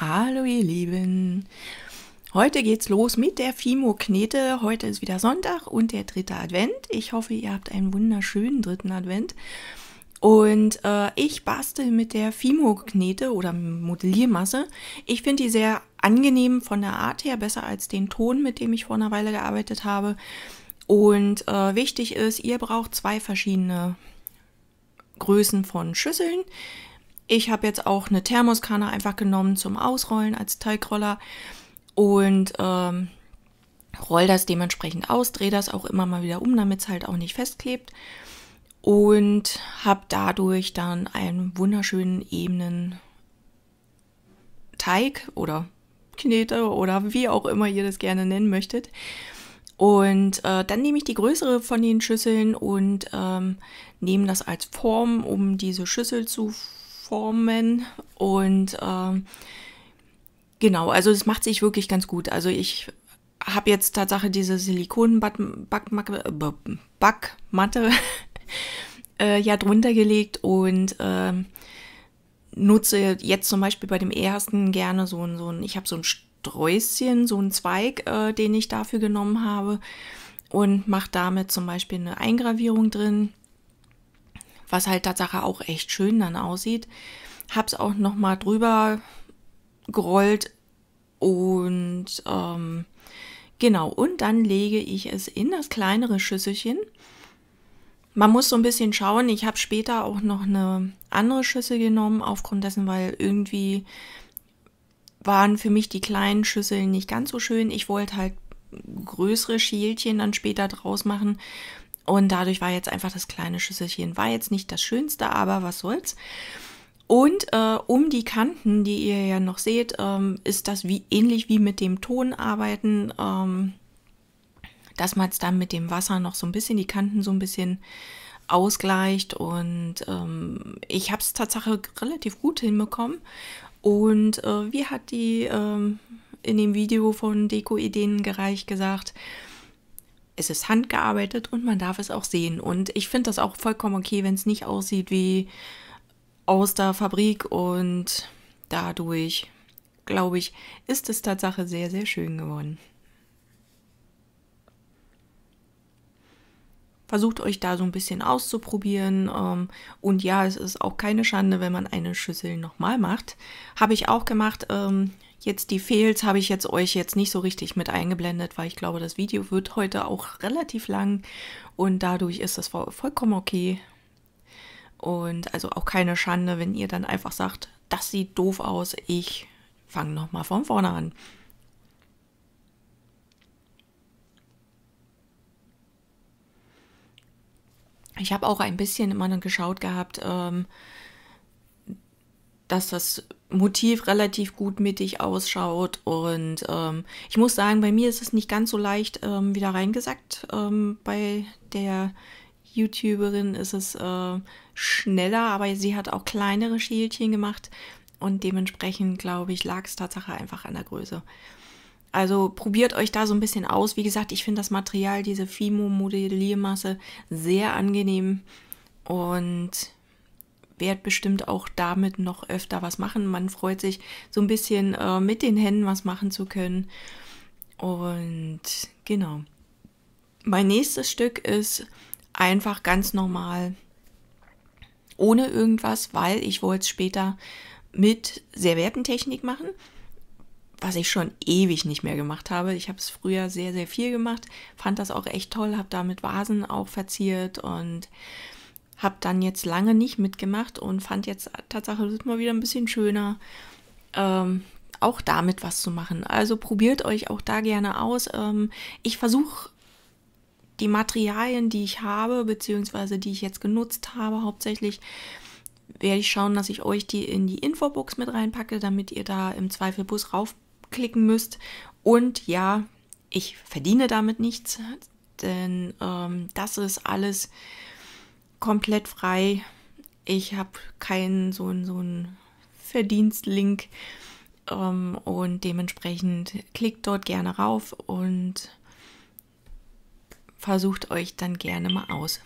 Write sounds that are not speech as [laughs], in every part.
Hallo ihr Lieben. Heute geht's los mit der Fimo-Knete. Heute ist wieder Sonntag und der dritte Advent. Ich hoffe, ihr habt einen wunderschönen dritten Advent. Und äh, ich bastel mit der Fimo-Knete oder Modelliermasse. Ich finde die sehr angenehm von der Art her, besser als den Ton, mit dem ich vor einer Weile gearbeitet habe. Und äh, wichtig ist, ihr braucht zwei verschiedene Größen von Schüsseln. Ich habe jetzt auch eine Thermoskanne einfach genommen zum Ausrollen als Teigroller und ähm, roll das dementsprechend aus, drehe das auch immer mal wieder um, damit es halt auch nicht festklebt und habe dadurch dann einen wunderschönen ebenen Teig oder Knete oder wie auch immer ihr das gerne nennen möchtet. Und äh, dann nehme ich die größere von den Schüsseln und ähm, nehme das als Form, um diese Schüssel zu Formen und ähm, genau, also es macht sich wirklich ganz gut. Also ich habe jetzt Tatsache diese Silikonbackmatte [laughs] äh, ja drunter gelegt und äh, nutze jetzt zum Beispiel bei dem ersten gerne so ein, so ein ich habe so ein Sträußchen, so ein Zweig, äh, den ich dafür genommen habe und mache damit zum Beispiel eine Eingravierung drin was halt Tatsache auch echt schön dann aussieht. Hab's auch nochmal drüber gerollt und ähm, genau, und dann lege ich es in das kleinere Schüsselchen. Man muss so ein bisschen schauen. Ich habe später auch noch eine andere Schüssel genommen, aufgrund dessen, weil irgendwie waren für mich die kleinen Schüsseln nicht ganz so schön. Ich wollte halt größere Schälchen dann später draus machen. Und dadurch war jetzt einfach das kleine Schüsselchen. War jetzt nicht das Schönste, aber was soll's. Und äh, um die Kanten, die ihr ja noch seht, ähm, ist das wie ähnlich wie mit dem Ton arbeiten, ähm, dass man es dann mit dem Wasser noch so ein bisschen die Kanten so ein bisschen ausgleicht. Und ähm, ich habe es tatsächlich relativ gut hinbekommen. Und äh, wie hat die ähm, in dem Video von Deko-Ideen gereicht gesagt, es ist handgearbeitet und man darf es auch sehen. Und ich finde das auch vollkommen okay, wenn es nicht aussieht wie aus der Fabrik und dadurch, glaube ich, ist es Tatsache sehr, sehr schön geworden. versucht euch da so ein bisschen auszuprobieren. Ähm, und ja, es ist auch keine Schande, wenn man eine Schüssel nochmal macht. Habe ich auch gemacht. Ähm, Jetzt die Fails habe ich jetzt euch jetzt nicht so richtig mit eingeblendet, weil ich glaube, das Video wird heute auch relativ lang und dadurch ist das vollkommen okay. Und also auch keine Schande, wenn ihr dann einfach sagt, das sieht doof aus, ich fange nochmal von vorne an. Ich habe auch ein bisschen immer geschaut gehabt, ähm, dass das Motiv relativ gut mittig ausschaut. Und ähm, ich muss sagen, bei mir ist es nicht ganz so leicht ähm, wieder reingesackt. Ähm, bei der YouTuberin ist es äh, schneller, aber sie hat auch kleinere Schälchen gemacht. Und dementsprechend, glaube ich, lag es Tatsache einfach an der Größe. Also probiert euch da so ein bisschen aus. Wie gesagt, ich finde das Material, diese Fimo-Modelliermasse, sehr angenehm. Und werde bestimmt auch damit noch öfter was machen. Man freut sich so ein bisschen äh, mit den Händen was machen zu können. Und genau. Mein nächstes Stück ist einfach ganz normal ohne irgendwas, weil ich wollte es später mit Serviettentechnik machen, was ich schon ewig nicht mehr gemacht habe. Ich habe es früher sehr, sehr viel gemacht, fand das auch echt toll, habe damit Vasen auch verziert und habe dann jetzt lange nicht mitgemacht und fand jetzt tatsächlich mal wieder ein bisschen schöner, ähm, auch damit was zu machen. Also probiert euch auch da gerne aus. Ähm, ich versuche die Materialien, die ich habe, beziehungsweise die ich jetzt genutzt habe, hauptsächlich werde ich schauen, dass ich euch die in die Infobox mit reinpacke, damit ihr da im Zweifel Bus raufklicken müsst. Und ja, ich verdiene damit nichts, denn ähm, das ist alles komplett frei. Ich habe keinen so einen, so Verdienstlink ähm, und dementsprechend klickt dort gerne rauf und versucht euch dann gerne mal aus.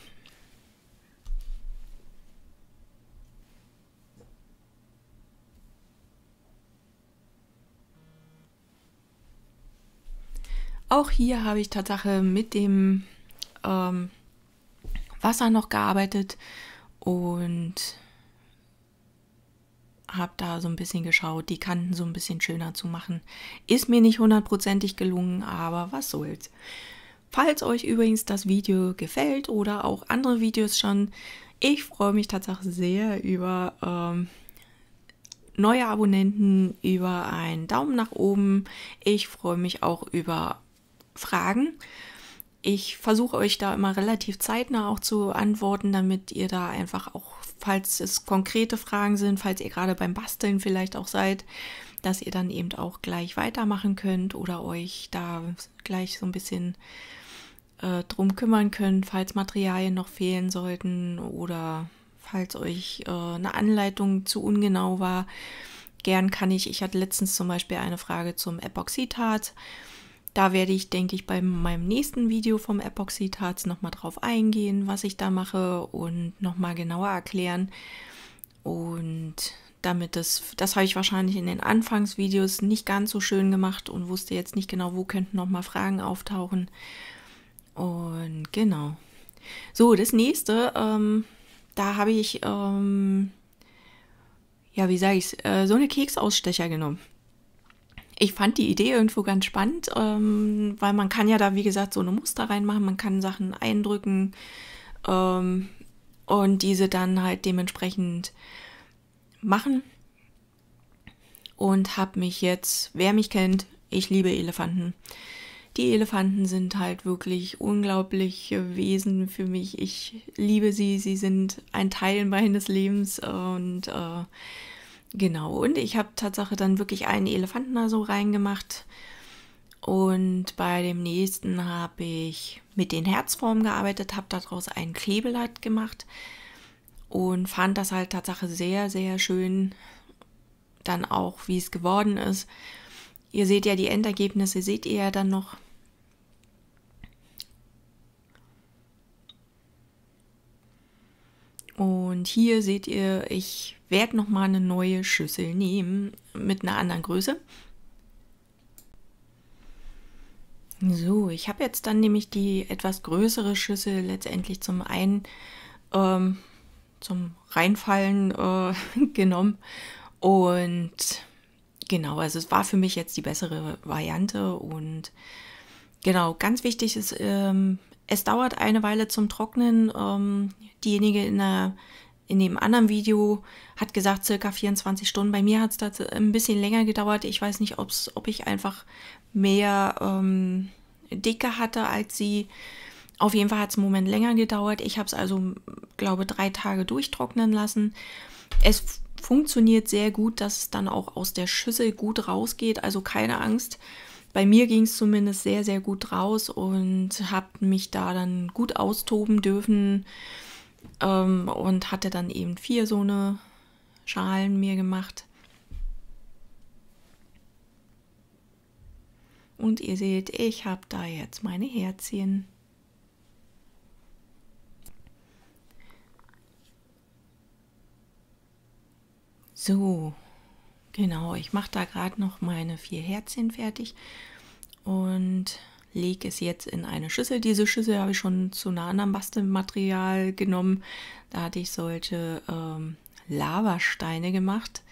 Auch hier habe ich Tatsache mit dem ähm, Wasser noch gearbeitet und habe da so ein bisschen geschaut, die Kanten so ein bisschen schöner zu machen. Ist mir nicht hundertprozentig gelungen, aber was soll's. Falls euch übrigens das Video gefällt oder auch andere Videos schon, ich freue mich tatsächlich sehr über ähm, neue Abonnenten, über einen Daumen nach oben. Ich freue mich auch über Fragen. Ich versuche euch da immer relativ zeitnah auch zu antworten, damit ihr da einfach auch, falls es konkrete Fragen sind, falls ihr gerade beim Basteln vielleicht auch seid, dass ihr dann eben auch gleich weitermachen könnt oder euch da gleich so ein bisschen äh, drum kümmern könnt, falls Materialien noch fehlen sollten oder falls euch äh, eine Anleitung zu ungenau war. Gern kann ich, ich hatte letztens zum Beispiel eine Frage zum Epoxidharz da werde ich, denke ich, bei meinem nächsten Video vom Epoxidharz nochmal drauf eingehen, was ich da mache und nochmal genauer erklären. Und damit das, das habe ich wahrscheinlich in den Anfangsvideos nicht ganz so schön gemacht und wusste jetzt nicht genau, wo könnten nochmal Fragen auftauchen. Und genau. So, das nächste, ähm, da habe ich, ähm, ja, wie sage ich es, äh, so eine Keksausstecher genommen. Ich fand die Idee irgendwo ganz spannend, ähm, weil man kann ja da, wie gesagt, so eine Muster reinmachen, man kann Sachen eindrücken ähm, und diese dann halt dementsprechend machen. Und habe mich jetzt, wer mich kennt, ich liebe Elefanten. Die Elefanten sind halt wirklich unglaubliche Wesen für mich. Ich liebe sie, sie sind ein Teil meines Lebens und äh, Genau, und ich habe Tatsache dann wirklich einen Elefanten da so reingemacht. Und bei dem nächsten habe ich mit den Herzformen gearbeitet, habe daraus ein Kleeblatt gemacht und fand das halt Tatsache sehr, sehr schön, dann auch, wie es geworden ist. Ihr seht ja die Endergebnisse, seht ihr ja dann noch. Und hier seht ihr, ich werde nochmal eine neue Schüssel nehmen mit einer anderen Größe. So, ich habe jetzt dann nämlich die etwas größere Schüssel letztendlich zum einen ähm, zum Reinfallen äh, [laughs] genommen. Und genau, also es war für mich jetzt die bessere Variante. Und genau, ganz wichtig ist ähm, es dauert eine Weile zum Trocknen. Ähm, diejenige in, der, in dem anderen Video hat gesagt, circa 24 Stunden. Bei mir hat es ein bisschen länger gedauert. Ich weiß nicht, ob's, ob ich einfach mehr ähm, Dicke hatte als sie. Auf jeden Fall hat es einen Moment länger gedauert. Ich habe es also, glaube drei Tage durchtrocknen lassen. Es funktioniert sehr gut, dass es dann auch aus der Schüssel gut rausgeht. Also keine Angst bei mir ging es zumindest sehr, sehr gut raus und habe mich da dann gut austoben dürfen ähm, und hatte dann eben vier so eine Schalen mir gemacht. Und ihr seht, ich habe da jetzt meine Herzchen. So, Genau, ich mache da gerade noch meine vier Herzchen fertig und lege es jetzt in eine Schüssel. Diese Schüssel habe ich schon zu einer anderen Bastelmaterial genommen. Da hatte ich solche ähm, Lavasteine gemacht.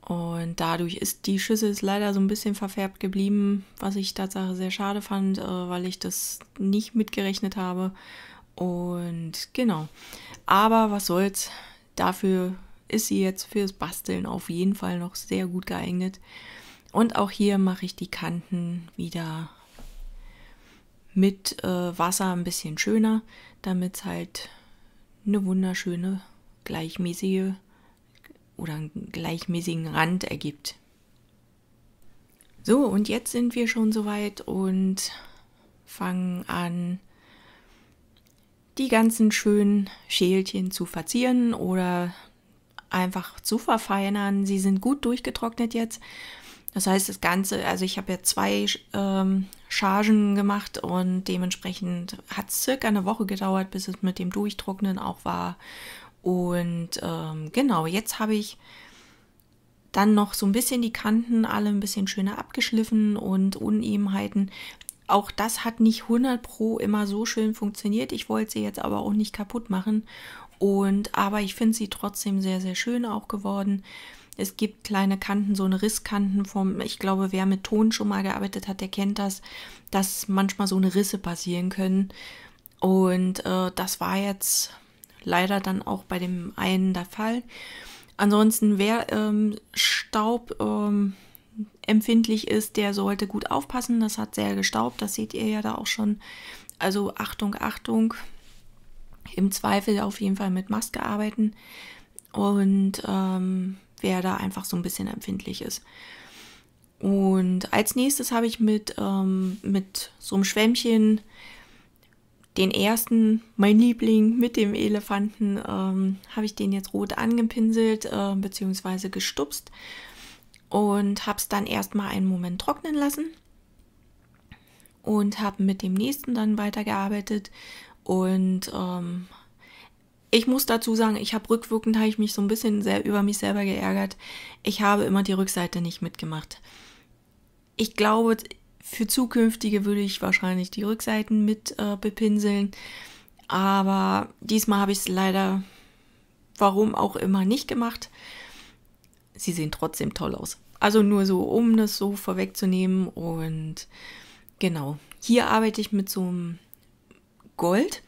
Und dadurch ist die Schüssel ist leider so ein bisschen verfärbt geblieben, was ich Tatsache sehr schade fand, äh, weil ich das nicht mitgerechnet habe. Und genau. Aber was soll's, dafür ist sie jetzt fürs Basteln auf jeden Fall noch sehr gut geeignet. Und auch hier mache ich die Kanten wieder mit äh, Wasser ein bisschen schöner, damit es halt eine wunderschöne, gleichmäßige oder einen gleichmäßigen Rand ergibt. So, und jetzt sind wir schon soweit und fangen an, die ganzen schönen Schälchen zu verzieren oder einfach zu verfeinern. Sie sind gut durchgetrocknet jetzt. Das heißt, das Ganze, also ich habe ja zwei ähm, Chargen gemacht und dementsprechend hat es circa eine Woche gedauert, bis es mit dem Durchtrocknen auch war. Und ähm, genau, jetzt habe ich dann noch so ein bisschen die Kanten alle ein bisschen schöner abgeschliffen und Unebenheiten. Auch das hat nicht 100 Pro immer so schön funktioniert. Ich wollte sie jetzt aber auch nicht kaputt machen und aber ich finde sie trotzdem sehr, sehr schön auch geworden. Es gibt kleine Kanten, so eine Risskanten vom, ich glaube, wer mit Ton schon mal gearbeitet hat, der kennt das, dass manchmal so eine Risse passieren können. Und äh, das war jetzt leider dann auch bei dem einen der Fall. Ansonsten, wer ähm, Staub ähm, empfindlich ist, der sollte gut aufpassen. Das hat sehr gestaubt, das seht ihr ja da auch schon. Also Achtung, Achtung, im Zweifel auf jeden Fall mit Maske arbeiten und ähm, wer da einfach so ein bisschen empfindlich ist. Und als nächstes habe ich mit, ähm, mit so einem Schwämmchen den ersten, mein Liebling mit dem Elefanten, ähm, habe ich den jetzt rot angepinselt äh, bzw. gestupst und habe es dann erstmal einen Moment trocknen lassen und habe mit dem nächsten dann weitergearbeitet und ähm, ich muss dazu sagen, ich habe rückwirkend, habe ich mich so ein bisschen sehr über mich selber geärgert. Ich habe immer die Rückseite nicht mitgemacht. Ich glaube, für zukünftige würde ich wahrscheinlich die Rückseiten mit äh, bepinseln. Aber diesmal habe ich es leider, warum auch immer, nicht gemacht. Sie sehen trotzdem toll aus. Also nur so, um das so vorwegzunehmen. Und genau, hier arbeite ich mit so einem Gold.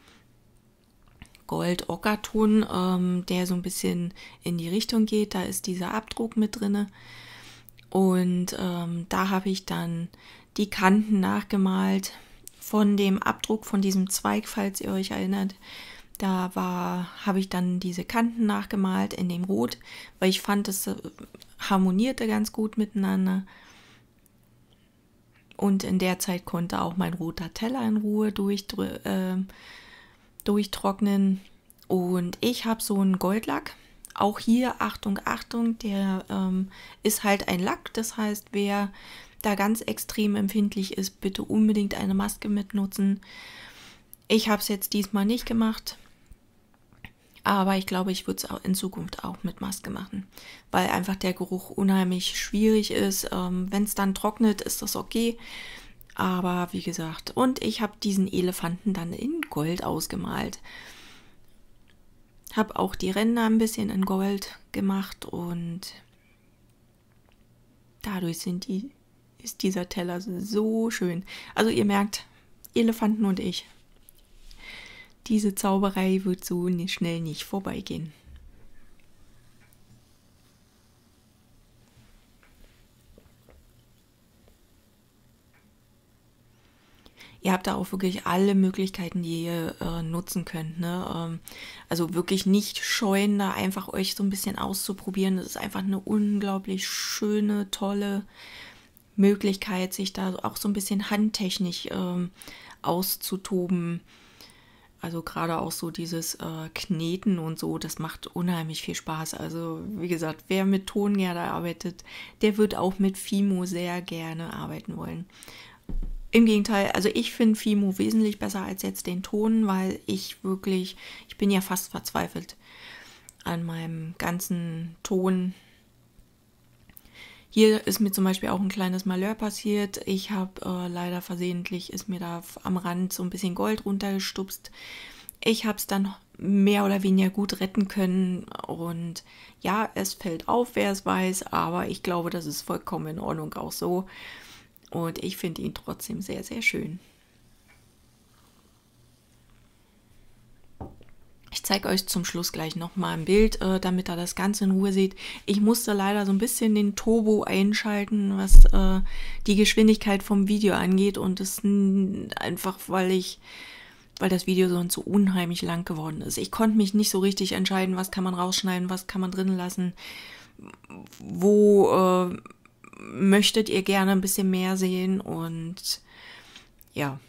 Gold-Ockerton, ähm, der so ein bisschen in die Richtung geht. Da ist dieser Abdruck mit drinne. Und ähm, da habe ich dann die Kanten nachgemalt von dem Abdruck von diesem Zweig, falls ihr euch erinnert. Da habe ich dann diese Kanten nachgemalt in dem Rot, weil ich fand, es äh, harmonierte ganz gut miteinander. Und in der Zeit konnte auch mein roter Teller in Ruhe durch, äh, durchtrocknen. Und ich habe so einen Goldlack. Auch hier, Achtung, Achtung, der ähm, ist halt ein Lack. Das heißt, wer da ganz extrem empfindlich ist, bitte unbedingt eine Maske mitnutzen. Ich habe es jetzt diesmal nicht gemacht. Aber ich glaube, ich würde es in Zukunft auch mit Maske machen, weil einfach der Geruch unheimlich schwierig ist. Ähm, Wenn es dann trocknet, ist das okay. Aber wie gesagt, und ich habe diesen Elefanten dann in Gold ausgemalt. Habe auch die Ränder ein bisschen in Gold gemacht und dadurch sind die, ist dieser Teller so schön. Also ihr merkt, Elefanten und ich, diese Zauberei wird so schnell nicht vorbeigehen. ihr habt da auch wirklich alle Möglichkeiten, die ihr äh, nutzen könnt. Ne? Ähm, also wirklich nicht scheuen, da einfach euch so ein bisschen auszuprobieren. Das ist einfach eine unglaublich schöne, tolle Möglichkeit, sich da auch so ein bisschen handtechnisch ähm, auszutoben. Also gerade auch so dieses äh, Kneten und so, das macht unheimlich viel Spaß. Also wie gesagt, wer mit Ton gerne arbeitet, der wird auch mit Fimo sehr gerne arbeiten wollen. Im Gegenteil, also ich finde Fimo wesentlich besser als jetzt den Ton, weil ich wirklich, ich bin ja fast verzweifelt an meinem ganzen Ton. Hier ist mir zum Beispiel auch ein kleines Malheur passiert. Ich habe äh, leider versehentlich, ist mir da am Rand so ein bisschen Gold runtergestupst. Ich habe es dann mehr oder weniger gut retten können. Und ja, es fällt auf, wer es weiß, aber ich glaube, das ist vollkommen in Ordnung auch so. Und ich finde ihn trotzdem sehr, sehr schön. Ich zeige euch zum Schluss gleich nochmal ein Bild, äh, damit ihr das Ganze in Ruhe seht. Ich musste leider so ein bisschen den Turbo einschalten, was äh, die Geschwindigkeit vom Video angeht. Und das einfach, weil ich, weil das Video sonst so unheimlich lang geworden ist. Ich konnte mich nicht so richtig entscheiden, was kann man rausschneiden, was kann man drin lassen, wo äh, möchtet ihr gerne ein bisschen mehr sehen und ja.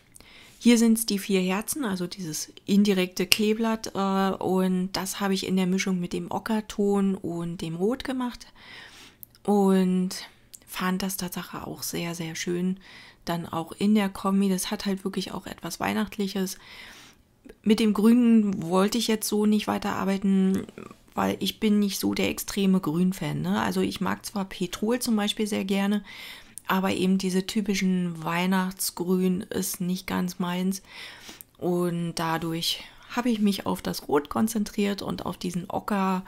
Hier sind es die vier Herzen, also dieses indirekte Kleeblatt äh, und das habe ich in der Mischung mit dem Ockerton und dem Rot gemacht und fand das Tatsache auch sehr, sehr schön. Dann auch in der Kombi, das hat halt wirklich auch etwas Weihnachtliches. Mit dem Grünen wollte ich jetzt so nicht weiterarbeiten, weil ich bin nicht so der extreme Grün-Fan. Ne? Also ich mag zwar Petrol zum Beispiel sehr gerne, aber eben diese typischen Weihnachtsgrün ist nicht ganz meins. Und dadurch habe ich mich auf das Rot konzentriert und auf diesen Ocker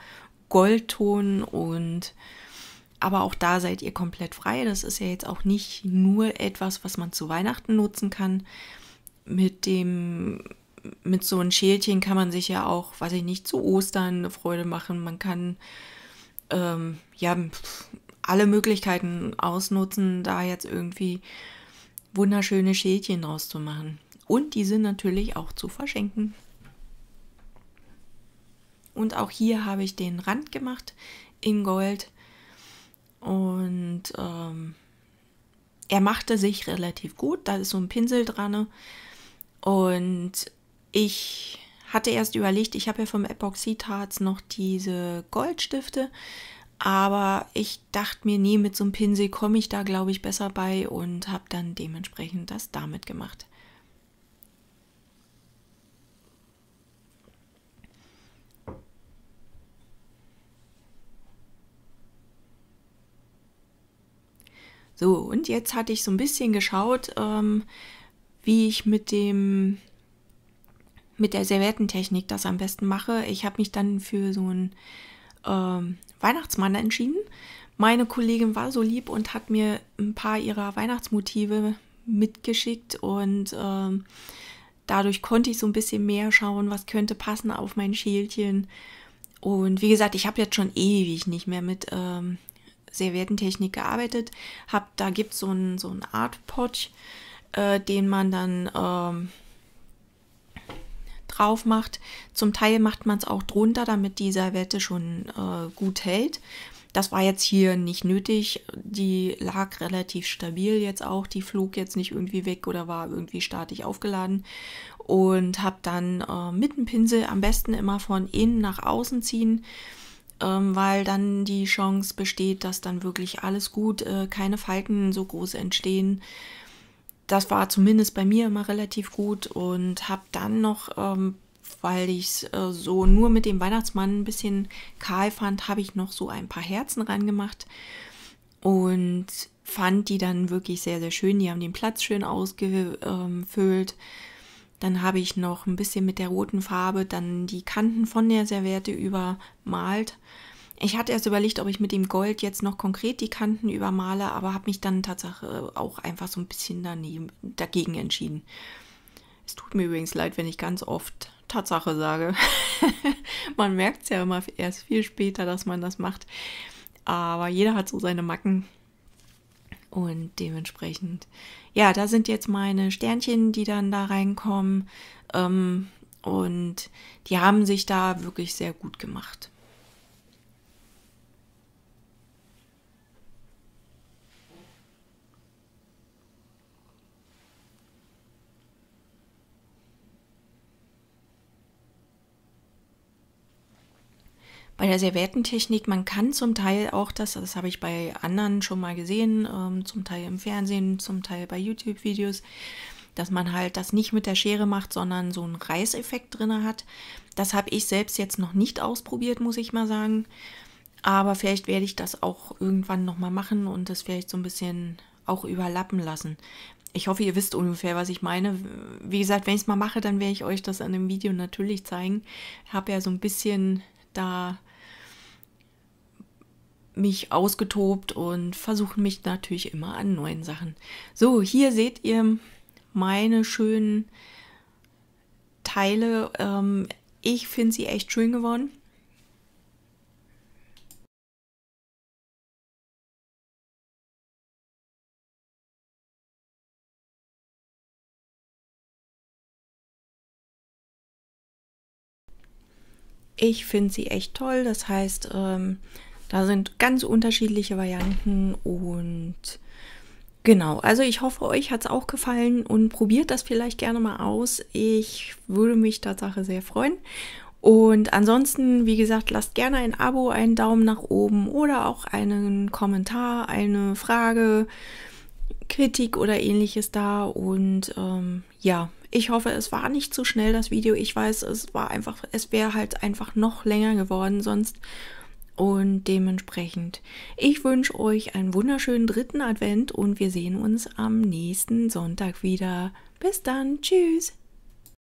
Goldton und aber auch da seid ihr komplett frei. Das ist ja jetzt auch nicht nur etwas, was man zu Weihnachten nutzen kann. Mit dem mit so einem Schälchen kann man sich ja auch, weiß ich nicht, zu Ostern eine Freude machen. Man kann ähm, ja alle Möglichkeiten ausnutzen, da jetzt irgendwie wunderschöne Schädchen draus zu machen. Und diese natürlich auch zu verschenken. Und auch hier habe ich den Rand gemacht in Gold. Und ähm, er machte sich relativ gut. Da ist so ein Pinsel dran. Und ich hatte erst überlegt, ich habe ja vom Epoxidharz noch diese Goldstifte. Aber ich dachte mir, nee, mit so einem Pinsel komme ich da, glaube ich, besser bei und habe dann dementsprechend das damit gemacht. So, und jetzt hatte ich so ein bisschen geschaut, ähm, wie ich mit dem mit der Serviettentechnik das am besten mache. Ich habe mich dann für so ein ähm, Weihnachtsmann entschieden. Meine Kollegin war so lieb und hat mir ein paar ihrer Weihnachtsmotive mitgeschickt und ähm, dadurch konnte ich so ein bisschen mehr schauen, was könnte passen auf mein Schälchen. Und wie gesagt, ich habe jetzt schon ewig nicht mehr mit ähm, Serviettentechnik gearbeitet. Hab, da gibt so es so einen Art Pot, äh, den man dann ähm, drauf macht. Zum Teil macht man es auch drunter, damit die Servette schon äh, gut hält. Das war jetzt hier nicht nötig. Die lag relativ stabil jetzt auch. Die flog jetzt nicht irgendwie weg oder war irgendwie statisch aufgeladen. Und habe dann äh, mit dem Pinsel am besten immer von innen nach außen ziehen, ähm, weil dann die Chance besteht, dass dann wirklich alles gut, äh, keine Falten so groß entstehen das war zumindest bei mir immer relativ gut und habe dann noch, ähm, weil ich es äh, so nur mit dem Weihnachtsmann ein bisschen kahl fand, habe ich noch so ein paar Herzen rangemacht und fand die dann wirklich sehr, sehr schön. Die haben den Platz schön ausgefüllt. Ähm, dann habe ich noch ein bisschen mit der roten Farbe dann die Kanten von der Serviette übermalt ich hatte erst überlegt, ob ich mit dem Gold jetzt noch konkret die Kanten übermale, aber habe mich dann Tatsache auch einfach so ein bisschen daneben, dagegen entschieden. Es tut mir übrigens leid, wenn ich ganz oft Tatsache sage. [laughs] man merkt es ja immer erst viel später, dass man das macht. Aber jeder hat so seine Macken. Und dementsprechend, ja, da sind jetzt meine Sternchen, die dann da reinkommen. Ähm, und die haben sich da wirklich sehr gut gemacht. bei der Serviettentechnik, man kann zum Teil auch das, das habe ich bei anderen schon mal gesehen, ähm, zum Teil im Fernsehen, zum Teil bei YouTube-Videos, dass man halt das nicht mit der Schere macht, sondern so einen Reiseffekt drin hat. Das habe ich selbst jetzt noch nicht ausprobiert, muss ich mal sagen. Aber vielleicht werde ich das auch irgendwann nochmal machen und das vielleicht so ein bisschen auch überlappen lassen. Ich hoffe, ihr wisst ungefähr, was ich meine. Wie gesagt, wenn ich es mal mache, dann werde ich euch das an dem Video natürlich zeigen. Ich habe ja so ein bisschen da mich ausgetobt und versuchen mich natürlich immer an neuen Sachen. So, hier seht ihr meine schönen Teile. Ähm, ich finde sie echt schön geworden. Ich finde sie echt toll. Das heißt, ähm, da sind ganz unterschiedliche Varianten und genau. Also ich hoffe, euch hat es auch gefallen und probiert das vielleicht gerne mal aus. Ich würde mich Tatsache sehr freuen. Und ansonsten, wie gesagt, lasst gerne ein Abo, einen Daumen nach oben oder auch einen Kommentar, eine Frage, Kritik oder ähnliches da. Und ähm, ja, ich hoffe, es war nicht zu so schnell das Video. Ich weiß, es war einfach, es wäre halt einfach noch länger geworden sonst. Und dementsprechend, ich wünsche euch einen wunderschönen dritten Advent und wir sehen uns am nächsten Sonntag wieder. Bis dann, tschüss!